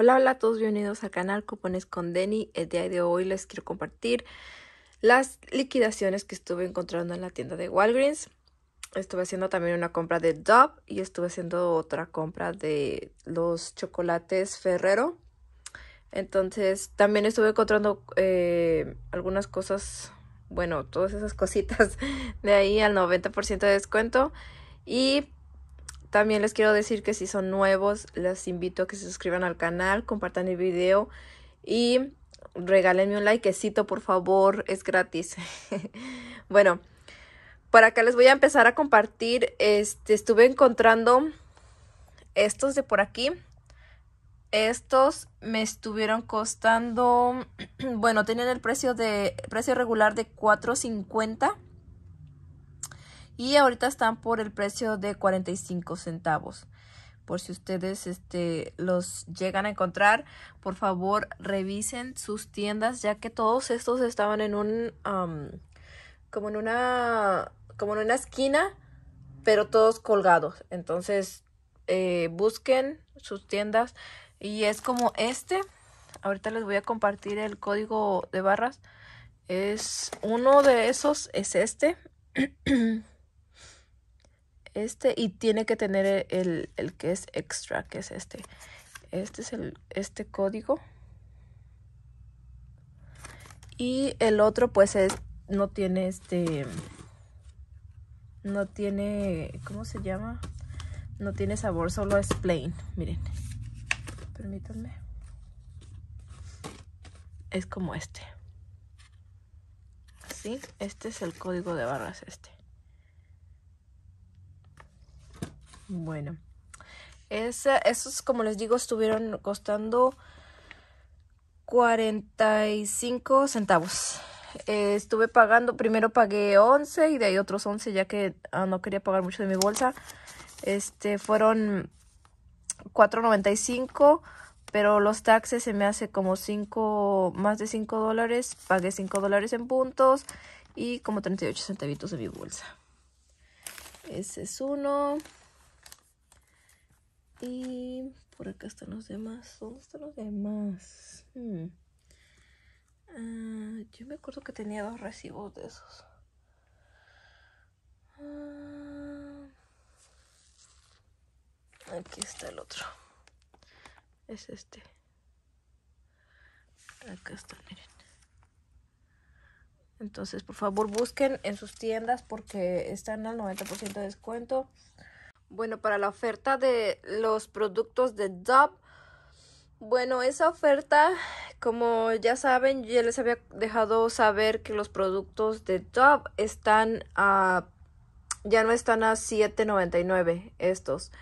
Hola, hola a todos, bienvenidos al canal Cupones con Denny. El día de hoy les quiero compartir las liquidaciones que estuve encontrando en la tienda de Walgreens. Estuve haciendo también una compra de Dove y estuve haciendo otra compra de los chocolates Ferrero. Entonces también estuve encontrando eh, algunas cosas, bueno, todas esas cositas de ahí al 90% de descuento. Y también les quiero decir que si son nuevos, les invito a que se suscriban al canal, compartan el video y regálenme un likecito, por favor, es gratis. bueno, para acá les voy a empezar a compartir. Este, estuve encontrando estos de por aquí. Estos me estuvieron costando, bueno, tenían el precio de precio regular de 4.50 y ahorita están por el precio de 45 centavos. Por si ustedes este, los llegan a encontrar, por favor revisen sus tiendas, ya que todos estos estaban en un. como en una. como en una esquina, pero todos colgados. Entonces, eh, busquen sus tiendas. Y es como este. Ahorita les voy a compartir el código de barras. Es uno de esos, es este. este y tiene que tener e, el, que es extra, que es este. Este es el este código. Y el otro pues es no tiene este no tiene ¿cómo se llama? No tiene sabor, solo es plain. Miren. Permítanme. Es como este. Así, este es el código de barras este. Bueno, esos, como les digo, estuvieron costando 45 centavos. Eh, estuve pagando, primero pagué 11 y de ahí otros 11 ya que ah, no quería pagar mucho de mi bolsa. Este, fueron 4.95, pero los taxes se me hace como 5, más de 5 dólares. Pagué 5 dólares en puntos y como 38 centavitos de mi bolsa. Ese es uno. Y por acá están los demás. ¿Dónde están los demás? Hmm. Ah, yo me acuerdo que tenía dos recibos de esos. Ah, aquí está el otro. Es este. Acá están, miren. Entonces, por favor, busquen en sus tiendas porque están al 90% de descuento bueno, para la oferta de los productos de Dove. Bueno, esa oferta, como ya saben, yo ya les había dejado saber que los productos de Dove están a, ya no están a 7.99 estos.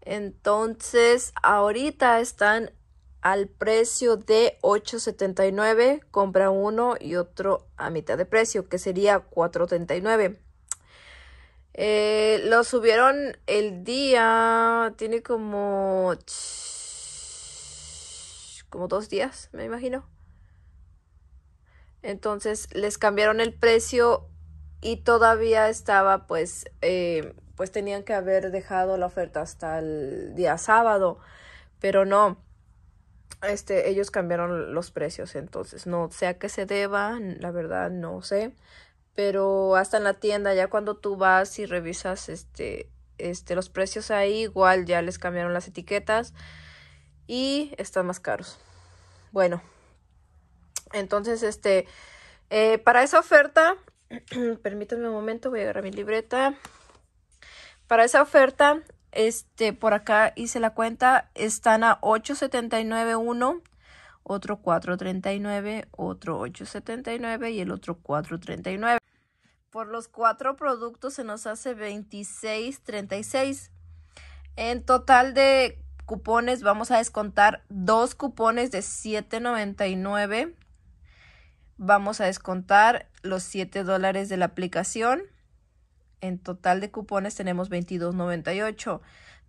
Entonces, ahorita están al precio de 8.79, compra uno y otro a mitad de precio, que sería 4.39. Eh, lo subieron el día, tiene como... como dos días, me imagino. Entonces les cambiaron el precio y todavía estaba pues... Eh, pues tenían que haber dejado la oferta hasta el día sábado, pero no. Este, ellos cambiaron los precios, entonces no sé a qué se deba, la verdad no sé pero hasta en la tienda ya cuando tú vas y revisas este este los precios ahí igual ya les cambiaron las etiquetas y están más caros bueno entonces este eh, para esa oferta permítanme un momento voy a agarrar mi libreta para esa oferta este por acá hice la cuenta están a 8.79 otro 4.39, otro 8.79 y el otro 4.39 por los cuatro productos se nos hace 26.36. En total de cupones vamos a descontar dos cupones de 7.99. Vamos a descontar los 7 dólares de la aplicación. En total de cupones tenemos 22.98.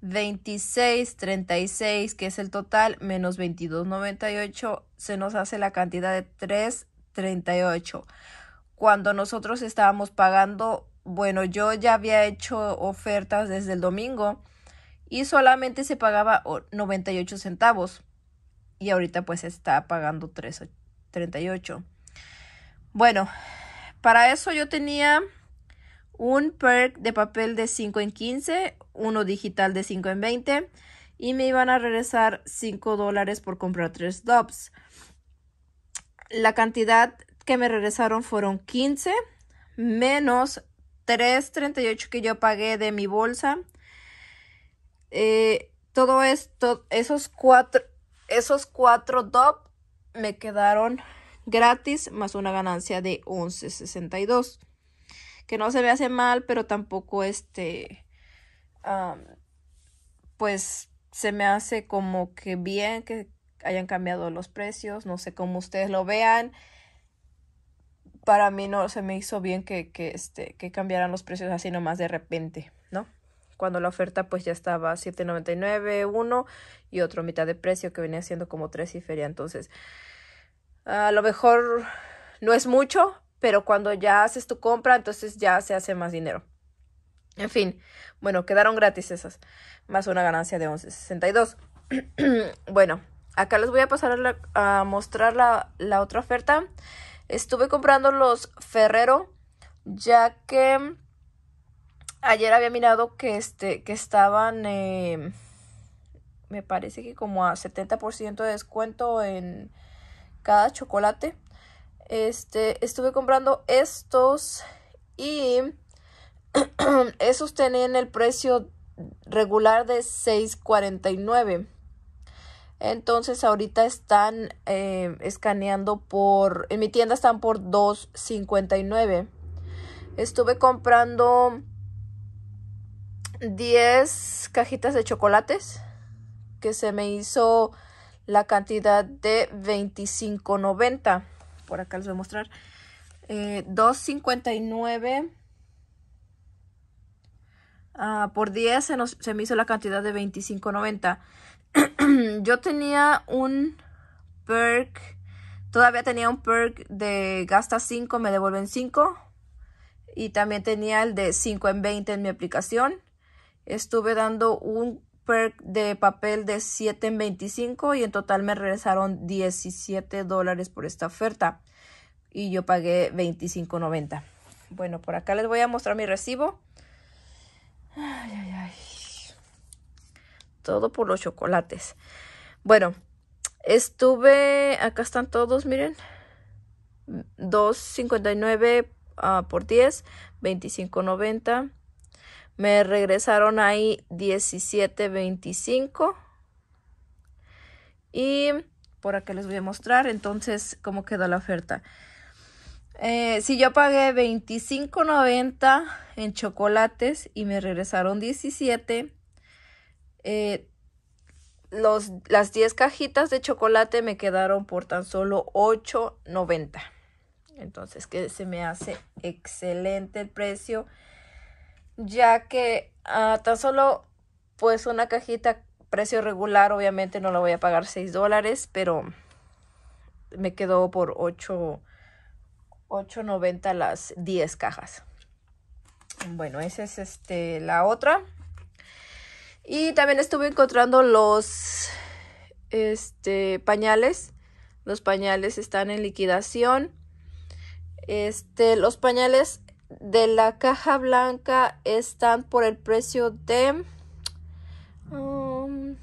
26.36, que es el total, menos 22.98, se nos hace la cantidad de 3.38 cuando nosotros estábamos pagando, bueno, yo ya había hecho ofertas desde el domingo y solamente se pagaba 98 centavos y ahorita pues está pagando 3, 38. Bueno, para eso yo tenía un perk de papel de 5 en 15, uno digital de 5 en 20 y me iban a regresar 5 dólares por comprar 3 dubs. La cantidad que me regresaron fueron 15 menos 3.38 que yo pagué de mi bolsa. Eh, todo esto, esos cuatro, esos cuatro DOP me quedaron gratis más una ganancia de 11.62. Que no se me hace mal, pero tampoco este, pues se me hace como que bien que hayan cambiado los precios. No sé cómo ustedes lo vean para mí no se me hizo bien que, este, cambiaran los precios así nomás de repente, ¿no? Cuando la oferta pues ya estaba 7.99 uno y otro mitad de precio que venía siendo como tres y feria. Entonces, a lo mejor no es mucho, pero cuando ya haces tu compra, entonces ya se hace más dinero. En fin, bueno, quedaron gratis esas, más una ganancia de 11.62. bueno, acá les voy a pasar a, a mostrar la, la otra oferta. Estuve comprando los Ferrero, ya que ayer había mirado que, este, que estaban, em, me parece que como a 70% de descuento en cada chocolate. Este, estuve comprando estos y esos tenían el precio regular de 6.49. Entonces ahorita están eh, escaneando por, en mi tienda están por 2.59. Estuve comprando 10 cajitas de chocolates que se me hizo la cantidad de 25.90. Por acá les voy a mostrar. 2.59 eh, ah, por 10 se me hizo la cantidad de 25.90. yo tenía un perk, todavía tenía un perk de gasta 5, me devuelven 5. Y también tenía el de 5 en 20 en mi aplicación. Estuve dando un perk de papel de 7 en 25 y en total me regresaron 17 dólares por esta oferta. Y yo pagué 25.90. Bueno, por acá les voy a mostrar mi recibo. Ay, ay, todo por los chocolates. Bueno, estuve, acá están todos, miren. 2.59 ah, por 10, 25.90. Me regresaron ahí 17.25. Y por acá les voy a mostrar entonces cómo queda la oferta. Eh, si yo pagué 25.90 en chocolates y me regresaron 17, eh, las 10 cajitas de chocolate me quedaron por tan solo $8.90. Entonces que se me hace excelente el precio. Ya que ah, tan solo pues una cajita precio regular obviamente no la voy a pagar 6 dólares. Pero me quedó por 8.90 las 10 cajas. Bueno, esa es este, la otra. Y también estuve encontrando los este, pañales. Los pañales están en liquidación. Este, los pañales de la caja blanca están por el precio de... Um,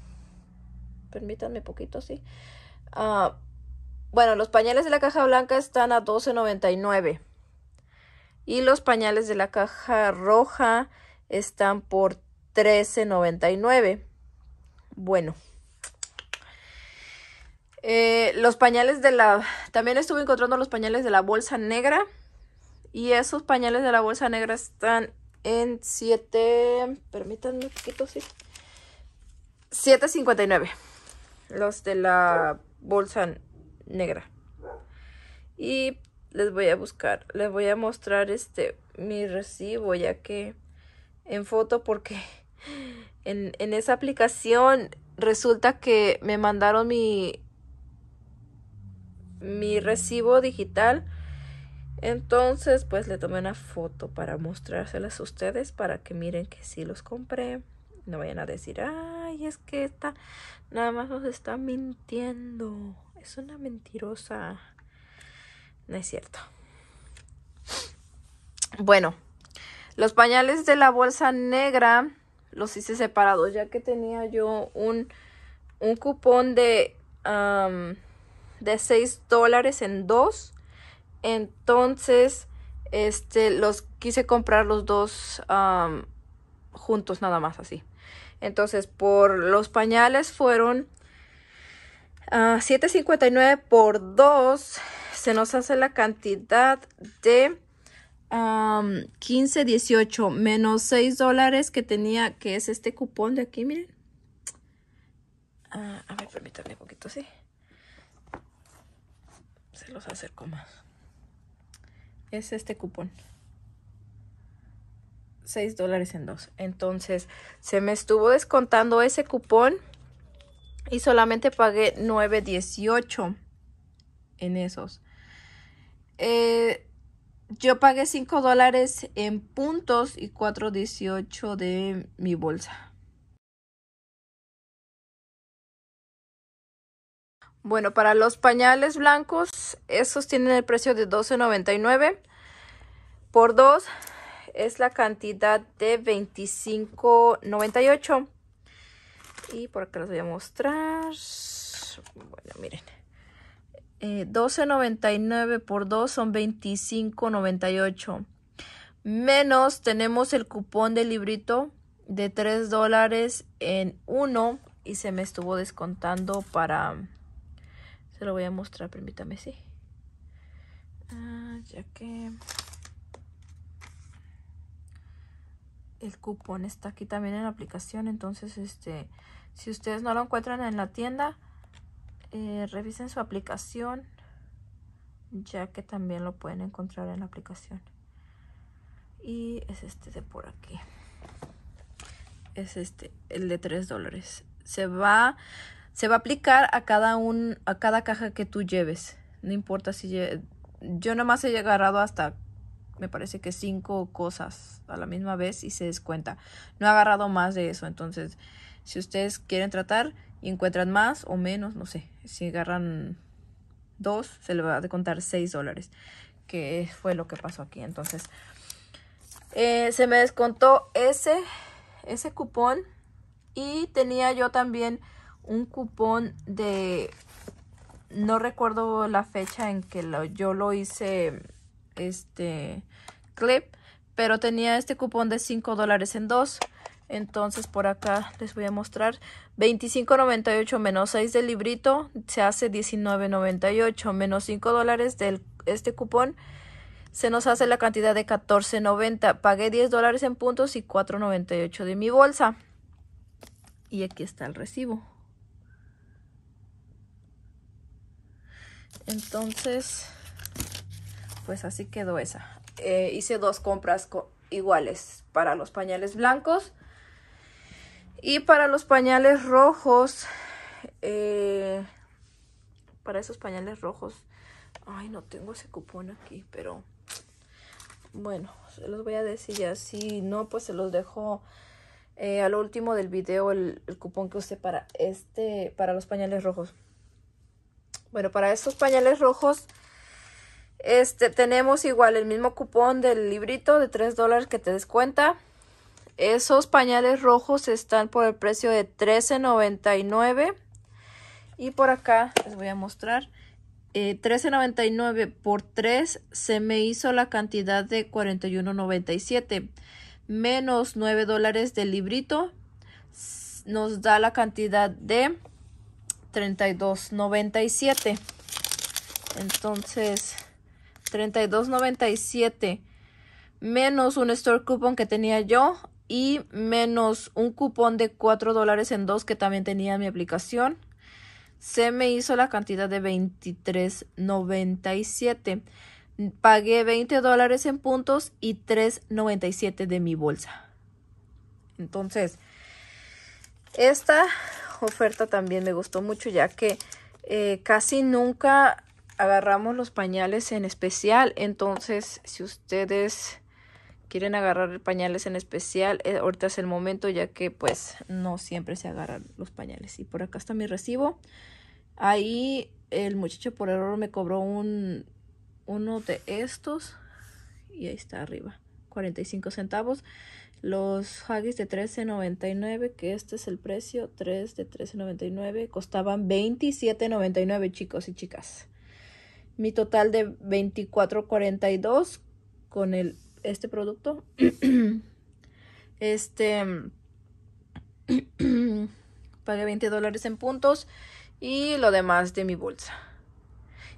permítanme poquito, sí. Ah, bueno, los pañales de la caja blanca están a $12.99. Y los pañales de la caja roja están por 13.99. Bueno. Eh, los pañales de la... También estuve encontrando los pañales de la bolsa negra. Y esos pañales de la bolsa negra están en 7... Permítanme un poquito, sí. 7.59. Los de la bolsa negra. Y les voy a buscar, les voy a mostrar este mi recibo ya que en foto porque en, esa aplicación resulta que me mandaron mi, mi recibo digital. Entonces, pues le tomé una foto para mostrárselas a ustedes para que miren que sí los compré. No vayan a decir, ay, es que esta nada más nos está mintiendo. Es una mentirosa. No es cierto. Bueno, los pañales de la bolsa negra los hice separados, ya que tenía yo un, cupón de, de 6 dólares en dos. Entonces, este, los quise comprar los dos juntos nada más así. Entonces, por los pañales fueron 7.59 ah, por 2. Se nos hace la cantidad de 15, 18 menos 6 dólares que tenía, que es este cupón de aquí, miren. Ah, a ver, permítanme un poquito, sí. Se los acerco más. Es este cupón. 6 dólares en dos. Entonces, se me estuvo descontando ese cupón y solamente pagué 9.18 en esos. Eh, yo pagué 5 dólares en puntos y 4.18 de mi bolsa. Bueno, para los pañales blancos, esos tienen el precio de $12.99 por 2 es la cantidad de $25.98. Y por acá les voy a mostrar. Bueno, miren. 12.99 eh, por 2 son 25.98. Menos tenemos el cupón del librito de 3 dólares en 1 y se me estuvo descontando para... Se lo voy a mostrar, permítame, sí. Ah, ya que... El cupón está aquí también en la aplicación, entonces este... Si ustedes no lo encuentran en la tienda, eh, revisen su aplicación ya que también lo pueden encontrar en la aplicación y es este de por aquí es este el de 3 dólares se va se va a aplicar a cada un a cada caja que tú lleves no importa si yo nomás he agarrado hasta me parece que cinco cosas a la misma vez y se descuenta no he agarrado más de eso entonces si ustedes quieren tratar y encuentran más o menos, no sé, si agarran dos, se le va a contar seis dólares, que fue lo que pasó aquí. Entonces, eh, se me descontó ese, ese cupón y tenía yo también un cupón de, no recuerdo la fecha en que yo lo hice, este clip, pero tenía este cupón de cinco dólares en dos entonces por acá les voy a mostrar 25.98 menos 6 del librito se hace 19.98 menos 5 dólares de este cupón se nos hace la cantidad de 14.90. Pagué 10 dólares en puntos y 4.98 de mi bolsa. Y aquí está el recibo. Entonces, pues así quedó esa. Eh, hice dos compras iguales para los pañales blancos y para los pañales rojos, eh, para esos pañales rojos, ay, no tengo ese cupón aquí, pero bueno, se los voy a decir ya. Si no, pues se los dejo eh, al último del video el, cupón que usé para este, para los pañales rojos. Bueno, para esos pañales rojos, este, tenemos igual el mismo cupón del librito de 3 dólares que te descuenta. Esos pañales rojos están por el precio de $13.99. Y por acá les voy a mostrar. $13.99 eh, por 3 se me hizo la cantidad de $41.97. Menos 9 dólares del librito nos da la cantidad de $32.97. Entonces, $32.97 menos un store coupon que tenía yo y menos un cupón de 4 dólares en dos que también tenía en mi aplicación. Se me hizo la cantidad de 23.97. Pagué 20 dólares en puntos y 3.97 de mi bolsa. Entonces, esta oferta también me gustó mucho ya que eh, casi nunca agarramos los pañales en especial. Entonces, si ustedes quieren agarrar pañales en especial, eh, ahorita es el momento ya que pues no siempre se agarran los pañales. Y por acá está mi recibo. Ahí el muchacho por error me cobró un, uno de estos y ahí está arriba, 45 centavos. Los haggis de 13.99, que este es el precio, 3 de 13.99, costaban 27.99 chicos y chicas. Mi total de 24.42 con el este producto. este pagué 20 dólares en puntos y lo demás de mi bolsa.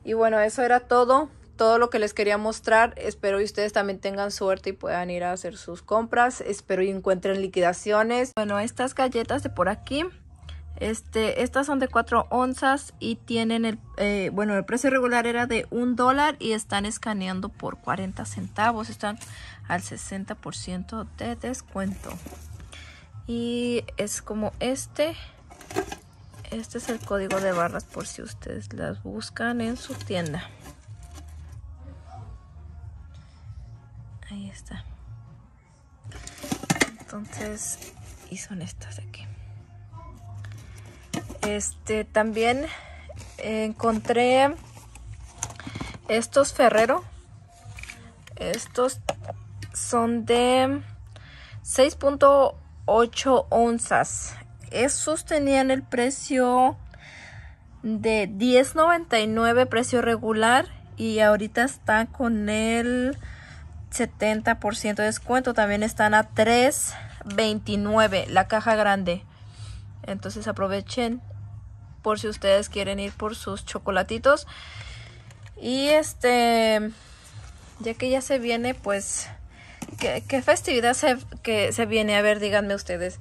Y bueno, eso era todo. Todo lo que les quería mostrar. Espero que ustedes también tengan suerte y puedan ir a hacer sus compras. Espero y encuentren liquidaciones. Bueno, estas galletas de por aquí este, estas son de 4 onzas y tienen el, eh, bueno, el precio regular era de 1 dólar y están escaneando por 40 centavos. Están al 60% de descuento. Y es como este. Este es el código de barras por si ustedes las buscan en su tienda. Ahí está. Entonces, y son estas de aquí. Este, también encontré estos Ferrero. Estos son de 6.8 onzas. Esos tenían el precio de 10.99 precio regular y ahorita está con el 70% de descuento. También están a 3.29 la caja grande. Entonces aprovechen por si ustedes quieren ir por sus chocolatitos. Y este, ya que ya se viene, pues, ¿qué, festividad se, que se viene? A ver, díganme ustedes.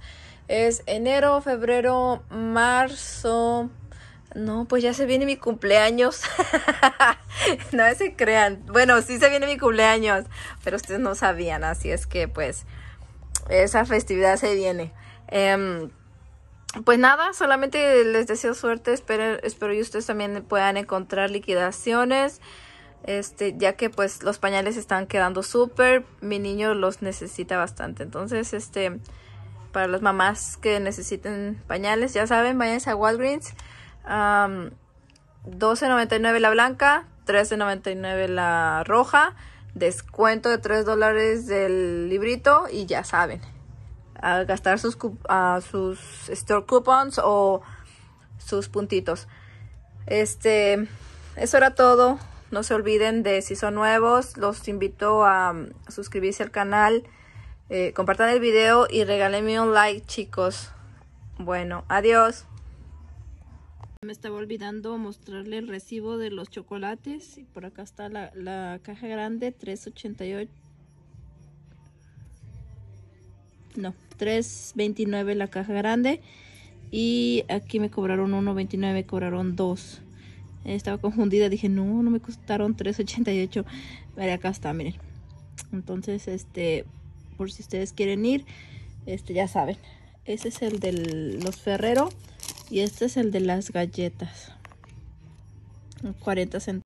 Es enero, febrero, marzo. No, pues ya se viene mi cumpleaños. no se crean. Bueno, sí se viene mi cumpleaños, pero ustedes no sabían, así es que pues esa festividad se viene. Em, pues nada, solamente les deseo suerte, espero, espero y ustedes también puedan encontrar liquidaciones, este, ya que pues los pañales están quedando súper, mi niño los necesita bastante, entonces este, para las mamás que necesiten pañales, ya saben, váyanse a Walgreens, 12.99 la blanca, 13.99 la roja, descuento de 3 dólares del librito y ya saben, a gastar sus, a sus store coupons o sus puntitos. Este, eso era todo. No se olviden de si son nuevos, los invito a um, suscribirse al canal, eh, compartan el video y regálenme un like, chicos. Bueno, adiós. Me estaba olvidando mostrarle el recibo de los chocolates. y Por acá está la, la caja grande, 388. no, 3.29 la caja grande. Y aquí me cobraron 1.29, me cobraron 2. Estaba confundida, dije, no, no me costaron 3.88. Vale, acá está, miren. Entonces, este, por si ustedes quieren ir, este, ya saben. Ese es el de los Ferrero y este es el de las galletas. 40 centavos.